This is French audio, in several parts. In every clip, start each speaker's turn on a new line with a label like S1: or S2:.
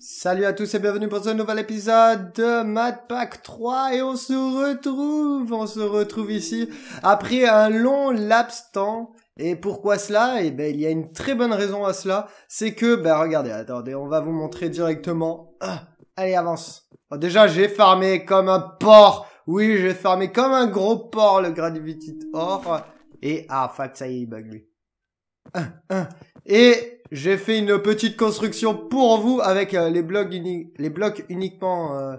S1: Salut à tous et bienvenue pour ce nouvel épisode de Mad Pack 3 et on se retrouve, on se retrouve ici après un long laps temps et pourquoi cela Eh ben, il y a une très bonne raison à cela, c'est que, ben, regardez, attendez, on va vous montrer directement. Ah, allez, avance. Oh, déjà, j'ai farmé comme un porc. Oui, j'ai farmé comme un gros porc le Gravity Or. Et, ah, fuck, ça y est, il bug, ah, ah. Et j'ai fait une petite construction pour vous avec euh, les, blocs les blocs uniquement euh,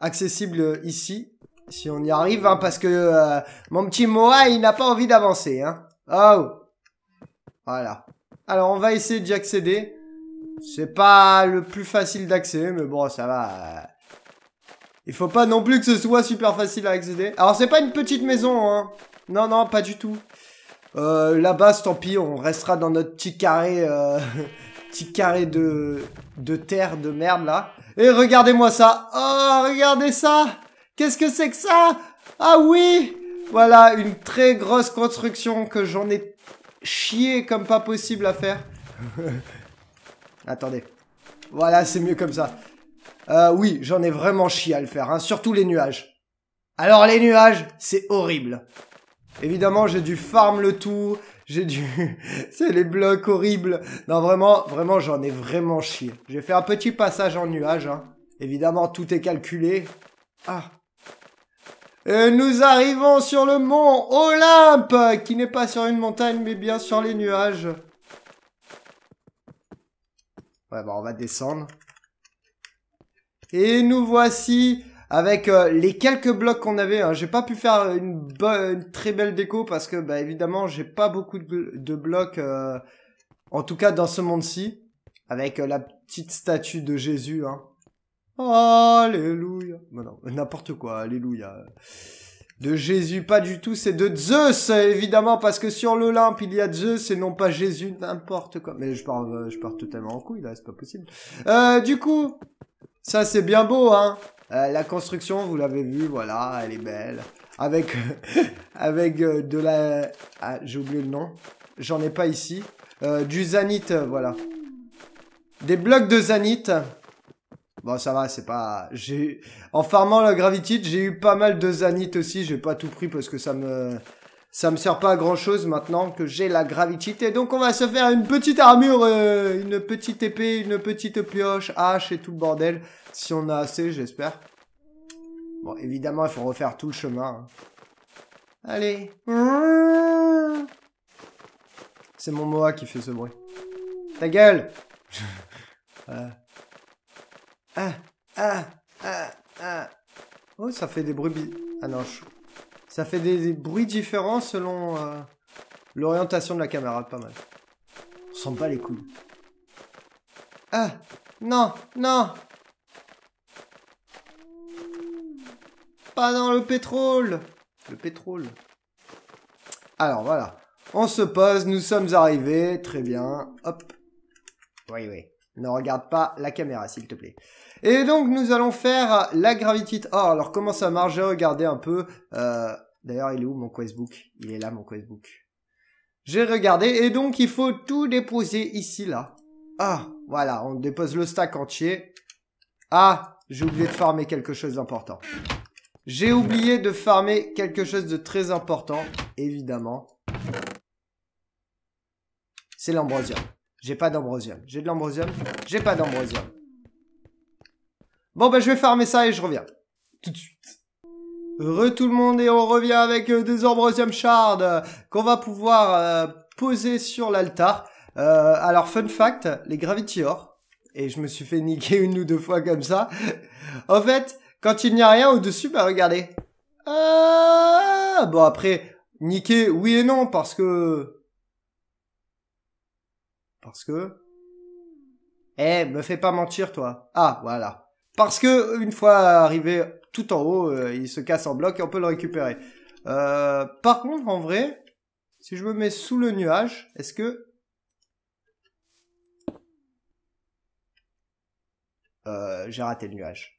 S1: accessibles ici. Si on y arrive, hein, parce que euh, mon petit Moa, il n'a pas envie d'avancer. Hein. Oh Voilà. Alors, on va essayer d'y accéder. C'est pas le plus facile D'accéder mais bon, ça va. Il faut pas non plus que ce soit super facile à accéder. Alors, c'est pas une petite maison, hein. Non, non, pas du tout. Euh, Là-bas, tant pis, on restera dans notre petit carré... Euh, petit carré de, de terre, de merde, là. Et regardez-moi ça Oh, regardez ça Qu'est-ce que c'est que ça Ah oui voilà, une très grosse construction que j'en ai chié comme pas possible à faire. Attendez. Voilà, c'est mieux comme ça. Euh, oui, j'en ai vraiment chié à le faire, hein, surtout les nuages. Alors les nuages, c'est horrible. Évidemment, j'ai dû farm le tout, j'ai dû... c'est les blocs horribles. Non, vraiment, vraiment, j'en ai vraiment chié. J'ai fait un petit passage en nuage, hein. Évidemment, tout est calculé. Ah, et euh, nous arrivons sur le mont Olympe, qui n'est pas sur une montagne, mais bien sur les nuages. Ouais, bon, bah, on va descendre. Et nous voici avec euh, les quelques blocs qu'on avait. Hein. J'ai pas pu faire une, très belle déco parce que, bah, évidemment, j'ai pas beaucoup de, blocs, euh, en tout cas dans ce monde-ci, avec la petite statue de Jésus. Hein. Alléluia. Bah non, n'importe quoi, Alléluia. De Jésus, pas du tout, c'est de Zeus, évidemment, parce que sur l'Olympe, il y a Zeus et non pas Jésus, n'importe quoi. Mais je pars, euh, je pars totalement en couille, là, c'est pas possible. Euh, du coup, ça c'est bien beau, hein. Euh, la construction, vous l'avez vu, voilà, elle est belle. Avec, avec euh, de la... Ah, j'ai oublié le nom. J'en ai pas ici. du zanite, voilà. Des blocs de zanite. Bon, ça va, c'est pas. J'ai en farmant la gravitite, j'ai eu pas mal de zanite aussi. J'ai pas tout pris parce que ça me ça me sert pas à grand chose maintenant que j'ai la gravitite. Et donc on va se faire une petite armure, euh, une petite épée, une petite pioche, hache et tout le bordel. Si on a assez, j'espère. Bon, évidemment, il faut refaire tout le chemin. Hein. Allez. C'est mon Moa qui fait ce bruit. Ta gueule voilà. Ah, ah, ah, ah, Oh, ça fait des bruits... Ah non, ça fait des, bruits différents selon euh, l'orientation de la caméra, pas mal. On sent pas les couilles. Ah, non, non. Pas dans le pétrole. Le pétrole. Alors voilà. On se pose, nous sommes arrivés, très bien. Hop. Oui, oui. Ne regarde pas la caméra, s'il te plaît. Et donc, nous allons faire la Gravity Oh, Alors, comment ça marche J'ai regardé un peu. Euh, d'ailleurs, il est où mon questbook Il est là, mon questbook. J'ai regardé. Et donc, il faut tout déposer ici, là. Ah, voilà. On dépose le stack entier. Ah, j'ai oublié de farmer quelque chose d'important. J'ai oublié de farmer quelque chose de très important, évidemment. C'est l'ambrosia. J'ai pas d'ambrosium. J'ai de l'ambrosium. J'ai pas d'ambrosium. Bon, bah, je vais farmer ça et je reviens. Tout de suite. Heureux tout le monde et on revient avec euh, des ambrosium shards euh, qu'on va pouvoir euh, poser sur l'altar. alors, fun fact, les gravity et je me suis fait niquer une ou deux fois comme ça. en fait, quand il n'y a rien au-dessus, bah regardez. Ah bon, après, niquer, oui et non, parce que parce que... Eh, me fais pas mentir, toi. Ah, voilà. Parce que une fois arrivé tout en haut, euh, il se casse en bloc et on peut le récupérer. Euh, par contre, en vrai, si je me mets sous le nuage, est-ce que... Euh, J'ai raté le nuage.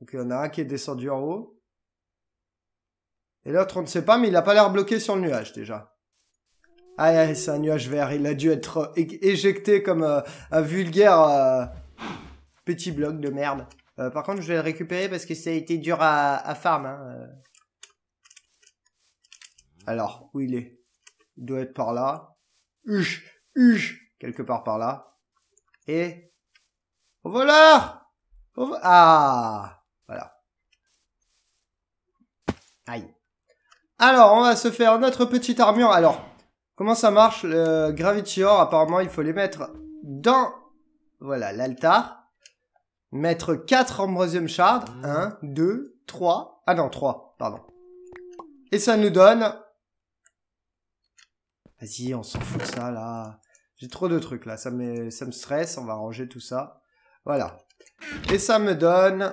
S1: Donc il y en a un qui est descendu en haut. Et l'autre, on ne sait pas, mais il n'a pas l'air bloqué sur le nuage déjà. Ah, c'est un nuage vert. Il a dû être éjecté comme euh, un vulgaire euh, petit bloc de merde. Euh, par contre, je vais le récupérer parce que ça a été dur à, à farm. Hein, Alors, où il est Il doit être par là. Huch Huch Quelque part par là. Et... Au voleur Ah Voilà. Aïe alors, on va se faire notre petite armure. Alors, comment ça marche Le Gravity apparemment, il faut les mettre dans... Voilà, l'altar. Mettre 4 Ambrosium Shard. 1, 2, 3. Ah non, 3, pardon. Et ça nous donne... Vas-y, on s'en fout de ça, là. J'ai trop de trucs, là. Ça me, ça me stresse. On va ranger tout ça. Voilà. Et ça me donne...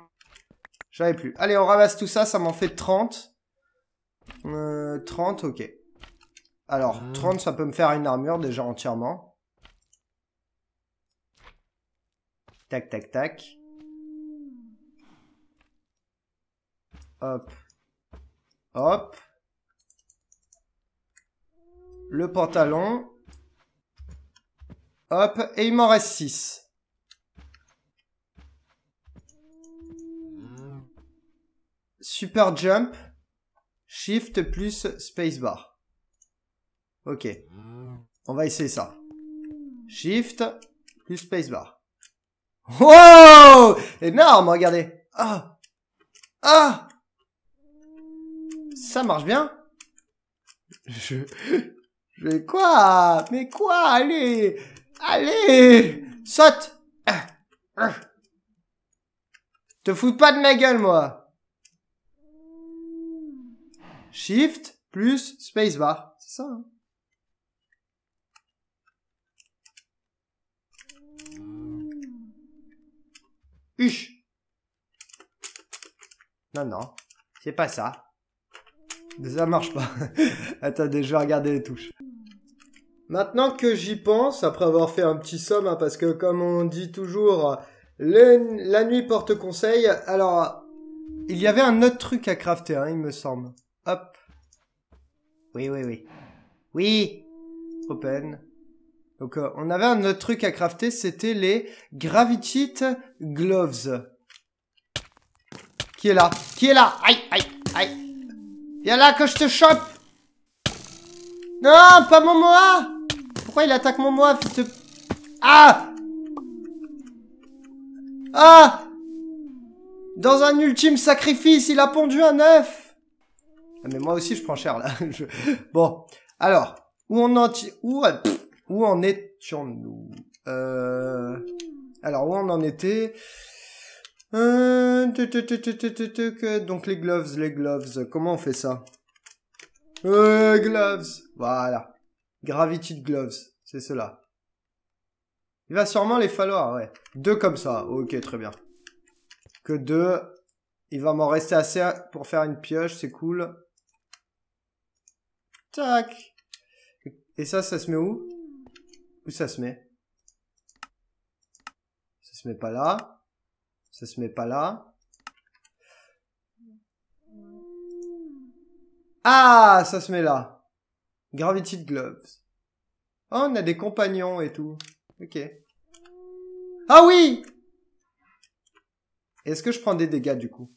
S1: J'avais plus. Allez, on ramasse tout ça, ça m'en fait 30. Euh, 30, ok. Alors, 30, hmm. ça peut me faire une armure déjà entièrement. Tac, tac, tac. Hop. Hop. Le pantalon. Hop, et il m'en reste 6. super jump, shift plus spacebar. Ok. On va essayer ça. Shift plus spacebar. Wow Énorme, regardez. Ah Ah Ça marche bien. Je... Je... Quoi Mais quoi Allez Allez Saute ah! Ah! Te fous pas de ma gueule, moi Shift plus spacebar. C'est ça. Hein Non, non. C'est pas ça. Ça marche pas. Attendez, je vais regarder les touches. Maintenant que j'y pense, après avoir fait un petit somme, hein, parce que comme on dit toujours, la nuit porte conseil. Alors, il y avait un autre truc à crafter, hein, il me semble. Hop. Oui, oui, oui. Oui Open. Donc euh, on avait un autre truc à crafter, c'était les Gravity Gloves. Qui est là Qui est là Aïe, aïe, aïe. Viens là que je te chope Non, pas mon moi Pourquoi il attaque mon moi Ah Ah Dans un ultime sacrifice, il a pondu un œuf ah, mais moi aussi, je prends cher, là. Bon. Alors, où on en, où, où en étions-nous euh, Alors, où on en était euh, Donc, les gloves, les gloves. Comment on fait ça euh, Gloves. Voilà. Gravity gloves. C'est cela. Il va sûrement les falloir, ouais. Deux comme ça. Ok, très bien. Que deux. Il va m'en rester assez pour faire une pioche, c'est cool. Tac. Et ça, ça se met où Où ça se met Ça se met pas là. Ça se met pas là. Ah, ça se met là. Gravity Gloves. Oh, on a des compagnons et tout. Ok. Ah oui Est-ce que je prends des dégâts du coup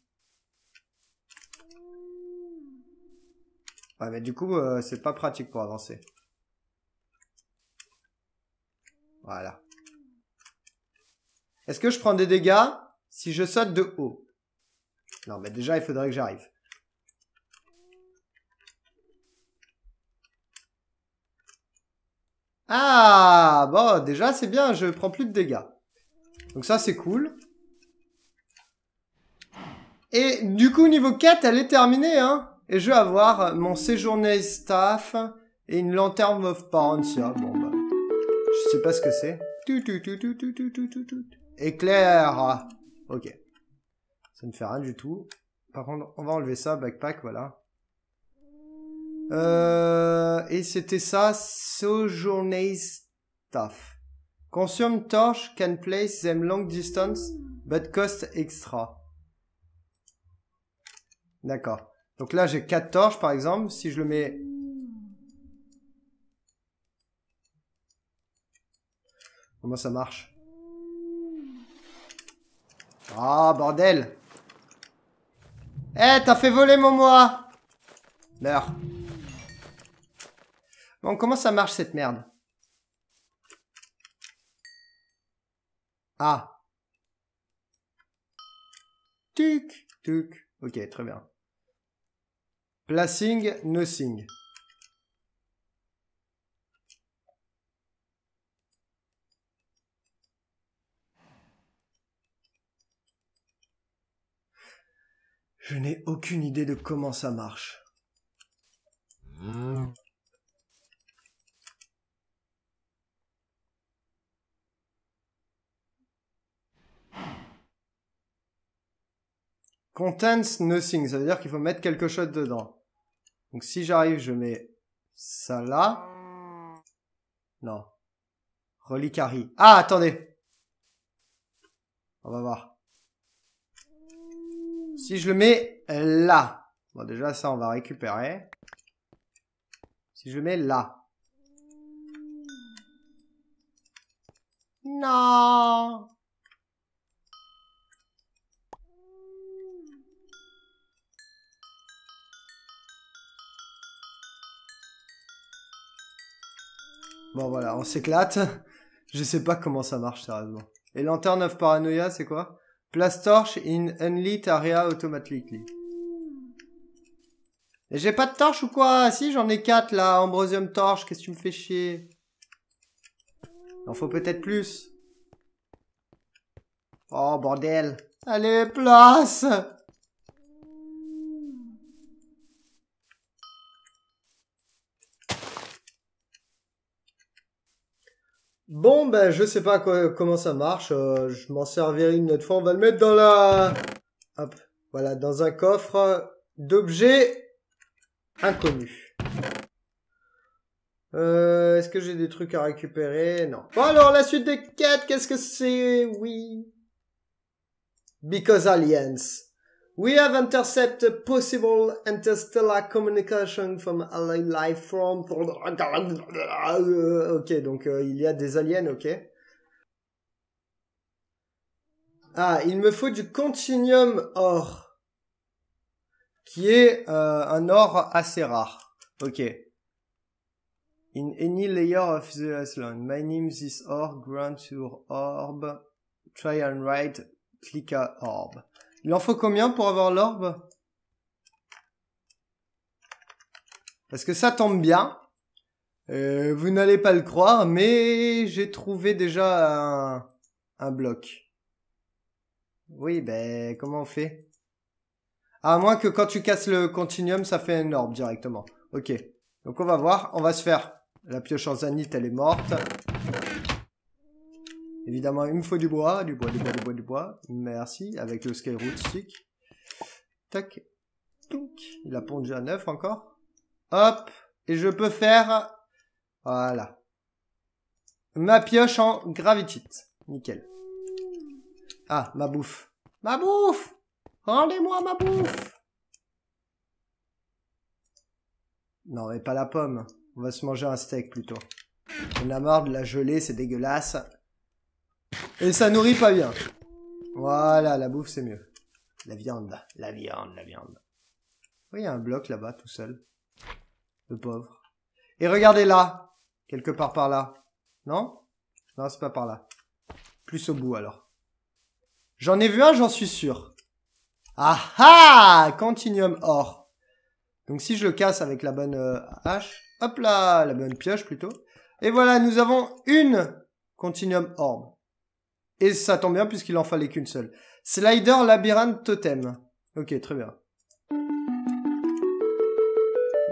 S1: Ouais, mais du coup, euh, c'est pas pratique pour avancer. Voilà. Est-ce que je prends des dégâts si je saute de haut Non, mais déjà, il faudrait que j'arrive. Ah Bon, déjà, c'est bien, je prends plus de dégâts. Donc ça, c'est cool. Et du coup, niveau 4, elle est terminée, hein et je vais avoir mon séjourné staff et une lanterne of Parentia. Bon bah, je sais pas ce que c'est. Éclair Ok. Ça ne fait rien du tout. Par contre, on va enlever ça, backpack, voilà. Euh, et c'était ça, Sojourner Staff. Consume torch can place them long distance, but cost extra. D'accord. Donc là, j'ai 4 torches, par exemple. Si je le mets... Comment ça marche Ah, bordel Eh, t'as fait voler mon moi Meurs. Bon, comment ça marche, cette merde Ah. Tuc, tuc. Ok, très bien. Placing, nothing. Je n'ai aucune idée de comment ça marche. Hmm. Contents nothing, ça veut dire qu'il faut mettre quelque chose dedans. Donc si j'arrive, je mets ça là. Non. Reliquary. Ah, attendez. On va voir. Si je le mets là. Bon, déjà, ça, on va récupérer. Si je le mets là. Non Bon voilà, on s'éclate. Je sais pas comment ça marche sérieusement. Et lanterne of Paranoia, c'est quoi Place torche in unlit area automatically. Et j'ai pas de torche ou quoi Si, j'en ai quatre là, Ambrosium torche, qu'est-ce que tu me fais chier Il faut peut-être plus. Oh bordel Allez, place Bon, ben, je sais pas comment ça marche. Euh, je m'en servirai une autre fois. On va le mettre dans la... Hop. Voilà, dans un coffre d'objets inconnus. Euh, est-ce que j'ai des trucs à récupérer Non. Bon, alors, la suite des quêtes, qu'est-ce que c'est Oui. Because Alliance. We have intercepted possible interstellar communication from alien life form. Ok, donc euh, il y a des aliens, ok. Ah, il me faut du continuum or, qui est euh, un or assez rare. Ok. In any layer of the island, my name is or, grant your orb, try and write, clicker orb. Il en faut combien pour avoir l'orbe Parce que ça tombe bien. Euh, vous n'allez pas le croire, mais j'ai trouvé déjà un, bloc. Oui, ben comment on fait À moins que quand tu casses le continuum, ça fait un orbe directement. Ok. Donc on va voir, on va se faire. La pioche en zanite, elle est morte. Évidemment, il me faut du bois, du bois, du bois, du bois, du bois. Merci, avec le scale root stick. Tac. Donc, il a pondu à neuf encore. Hop, et je peux faire... Voilà. Ma pioche en gravitite. Nickel. Ah, ma bouffe. Ma bouffe Rendez-moi ma bouffe Non, mais pas la pomme. On va se manger un steak plutôt. On a marre de la gelée, c'est dégueulasse. Et ça nourrit pas bien. Voilà, la bouffe, c'est mieux. La viande, la viande, la viande. Oui, il y a un bloc là-bas, tout seul. Le pauvre. Et regardez là. Quelque part par là. Non Non, c'est pas par là. Plus au bout, alors. J'en ai vu un, j'en suis sûr. Ah ah Continuum or. Donc si je le casse avec la bonne euh, hache, hop là, la bonne pioche plutôt. Et voilà, nous avons une Continuum Orb. Et ça tombe bien puisqu'il en fallait qu'une seule. Slider Labyrinthe Totem. Ok, très bien.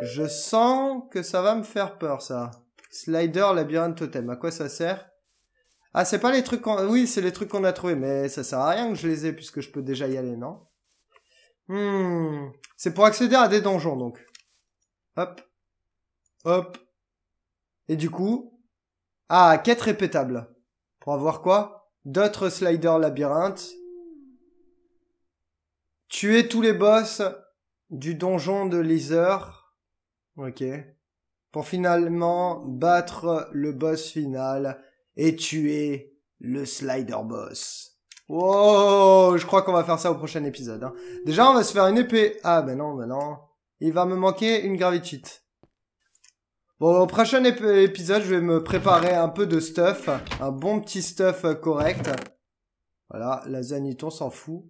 S1: Je sens que ça va me faire peur, ça. Slider Labyrinthe Totem. À quoi ça sert Ah, c'est pas les trucs qu'on... Oui, c'est les trucs qu'on a trouvés, mais ça sert à rien que je les ai puisque je peux déjà y aller, non hmm, C'est pour accéder à des donjons, donc. Hop. Hop. Et du coup... Ah, quête répétable. Pour avoir quoi d'autres sliders labyrinthes, tuer tous les boss du donjon de liseur ok, pour finalement battre le boss final et tuer le slider boss. Wow, je crois qu'on va faire ça au prochain épisode. Hein. Déjà, on va se faire une épée. Ah, ben non, ben non. Il va me manquer une gravitite. Bon, au prochain épisode, je vais me préparer un peu de stuff. Un bon petit stuff correct. Voilà, la zanite, on s'en fout.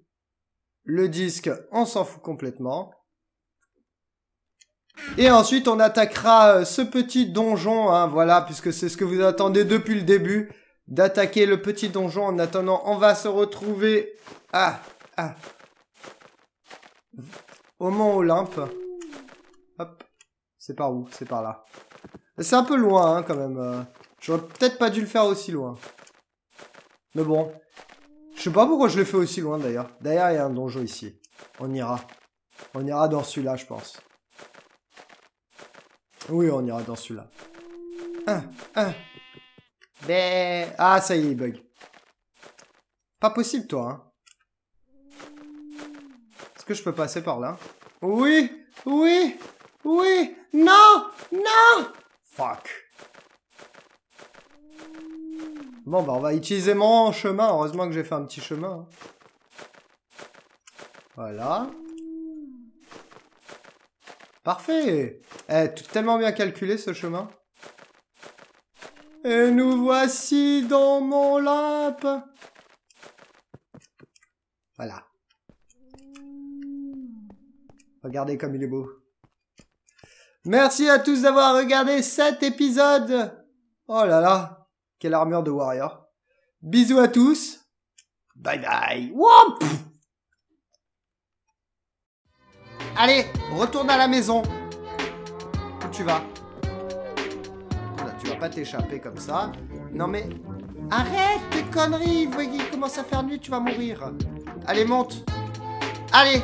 S1: Le disque, on s'en fout complètement. Et ensuite, on attaquera euh, ce petit donjon, hein, voilà, puisque c'est ce que vous attendez depuis le début, d'attaquer le petit donjon. En attendant, on va se retrouver... Ah, ah. Au Mont Olympe. Hop. C'est par où C'est par là. C'est un peu loin, hein, quand même. Euh. J'aurais peut-être pas dû le faire aussi loin. Mais bon. Je sais pas pourquoi je le fais aussi loin, d'ailleurs. D'ailleurs, il y a un donjon ici. On ira. On ira dans celui-là, je pense. Oui, on ira dans celui-là. Ah, ça y est, il bug. Pas possible, toi, hein. Est-ce que je peux passer par là Oui Oui oui, non, non Fuck. Bon, bah on va utiliser mon chemin. Heureusement que j'ai fait un petit chemin. Hein. Voilà. Parfait Eh, tellement bien calculé ce chemin. Et nous voici dans mon lap Voilà. Regardez comme il est beau. Merci à tous d'avoir regardé cet épisode. Oh là là, quelle armure de warrior. Bisous à tous. Bye bye. Wop Allez, retourne à la maison. Où tu vas Tu vas pas t'échapper comme ça. Non mais... Arrête tes conneries, voyez, il commence à faire nuit, tu vas mourir. Allez, monte. Allez